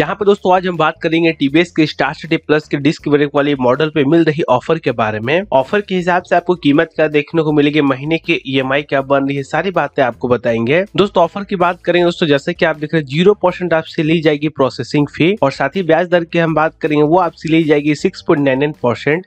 यहाँ पे दोस्तों आज हम बात करेंगे टीवीएस के स्टार सिटी प्लस के डिस्क ब्रेक वाले मॉडल पे मिल रही ऑफर के बारे में ऑफर के हिसाब से आपको कीमत क्या देखने को मिलेगी महीने के ई e क्या बन रही है सारी बातें आपको बताएंगे दोस्तों ऑफर की बात करेंगे दोस्तों जैसे की आप देख रहे हैं जीरो परसेंट आपसे ली जाएगी प्रोसेसिंग फी और साथ ही ब्याज दर की हम बात करेंगे वो आपसे ली जाएगी सिक्स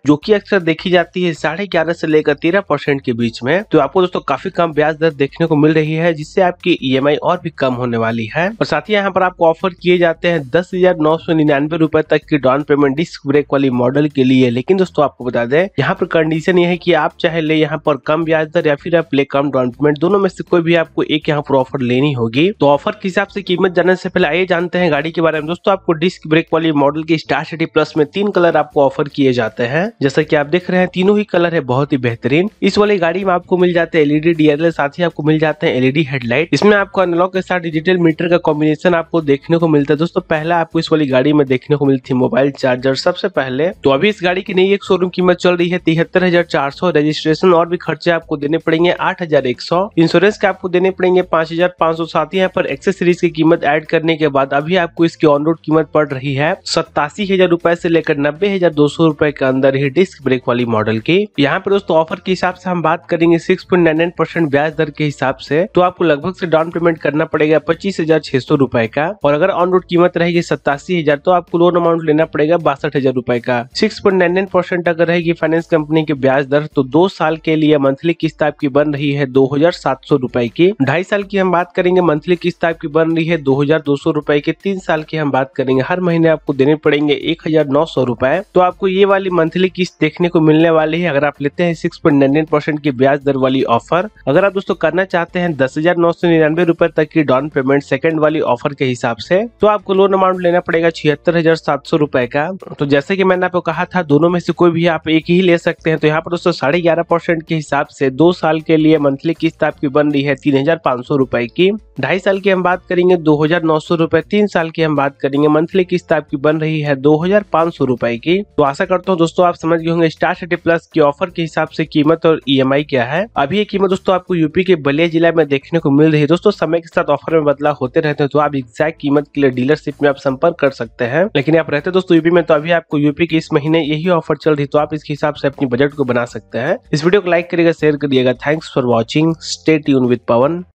जो की अक्सर देखी जाती है साढ़े ग्यारह से लेकर तेरह परसेंट के बीच में तो आपको दोस्तों काफी कम ब्याज दर देखने को मिल रही है जिससे आपकी ई e और भी कम होने वाली है और साथ ही यहाँ पर आपको ऑफर किए जाते हैं दस दस हजार नौ सौ निन्यानवे रूपए तक की डाउन पेमेंट डिस्क ब्रेक वाली मॉडल के लिए लेकिन दोस्तों आपको बता दें यहाँ पर कंडीशन ये है कि आप चाहे ले यहाँ पर कम ब्याज दर या फिर आप ले कम डाउन पेमेंट दोनों में से कोई भी आपको एक यहाँ पर ऑफर लेनी होगी तो ऑफर के हिसाब से कीमत जानने से पहले आइए जानते हैं गाड़ी के बारे में दोस्तों आपको डिस्क ब्रेक वाली मॉडल की स्टार सिटी प्लस में तीन कलर आपको ऑफर किए जाते हैं जैसा की आप देख रहे हैं तीनों ही कलर है बहुत ही बेहतरीन इस वाली गाड़ी में आपको मिल जाते हैं एलईडी डीएलए साथ ही आपको मिल जाते हैं एलईडी हेडलाइट इसमें आपको अनलॉक के साथ डिजिटल मीटर का कॉम्बिनेशन आपको देखने को मिलता है दोस्तों पहला पहला आपको इस वाली गाड़ी में देखने को मिलती है मोबाइल चार्जर सबसे पहले तो अभी इस गाड़ी की नई एक शोरूम कीमत चल रही है तिहत्तर हजार चार सौ रजिस्ट्रेशन और भी खर्चे आपको देने पड़ेंगे आठ हजार एक सौ इंश्योरेंस के आपको देने पड़ेंगे पांच हजार पाँच सौ साथ ही यहाँ पर एक्सेसरीज की कीमत एड करने के बाद अभी आपको इसकी ऑन रोड कीमत पड़ रही है सत्तासी हजार रूपए से लेकर नब्बे हजार दो सौ रूपए के अंदर ही डिस्क ब्रेक वाली मॉडल की यहाँ पर दोस्तों ऑफर के हिसाब से हम बात करेंगे six point nine nine percent ब्याज दर के हिसाब से तो आपको लगभग से डाउन पेमेंट करना पड़ेगा पच्चीस हजार छह सौ रूपए का और अगर ऑन रोड कीमत रहेगी ये सत्तासी हजार तो आपको लोन अमाउंट लेना पड़ेगा बासठ हजार रूपए का six point nine nine percent अगर रहेगी फाइनेंस कंपनी की ब्याज दर तो दो साल के लिए मंथली किस्त आपकी बन रही है दो हजार सात सौ रूपए की ढाई साल की हम बात करेंगे मंथली किस्त आपकी बन रही है दो हजार दो सौ रूपए की तीन साल की हम बात करेंगे हर महीने आपको देने पड़ेंगे एक हजार नौ सौ रूपए तो आपको ये वाली मंथली किस्त देखने को मिलने वाली है अगर आप लेते हैं six point nine nine percent की ब्याज दर वाली ऑफर अगर आप दोस्तों करना चाहते हैं दस हजार नौ सौ निन्यानवे रूपए तक की डाउन पेमेंट सेकंड वाली ऑफर के हिसाब से तो आपको लोन अमाउंट लेना पड़ेगा छिहत्तर हजार सात सौ रुपए का तो जैसे कि मैंने आपको कहा था दोनों में से कोई भी आप एक ही ले सकते हैं तो यहाँ पर दोस्तों साढ़े ग्यारह परसेंट के हिसाब से दो साल के लिए मंथली किस्त आपकी बन रही है तीन हजार पाँच सौ रुपए की ढाई साल की हम बात करेंगे दो हजार नौ सौ रुपए तीन साल की हम बात करेंगे मंथली किस्त आपकी बन रही है दो हजार पाँच सौ रुपए की तो आशा करता हूँ दोस्तों आप समझ गए होंगे स्टार सिटी प्लस की ऑफर के हिसाब से कीमत और ई e क्या है अभी ये कीमत दोस्तों आपको यूपी के बलिया जिला में देखने को मिल रही है दोस्तों समय के साथ ऑफर में बदलाव होते रहते हैं तो आप एग्जैक्ट कीमत के लिए डीलरशिप में आप संपर्क कर सकते हैं लेकिन आप रहते दोस्तों यूपी में तो अभी आपको यूपी के इस महीने यही ऑफर चल रही तो आप इसके हिसाब से अपनी बजट को बना सकते हैं इस वीडियो को लाइक करिएगा शेयर करिएगा थैंक्स फॉर वॉचिंग स्टेट यून विद पवन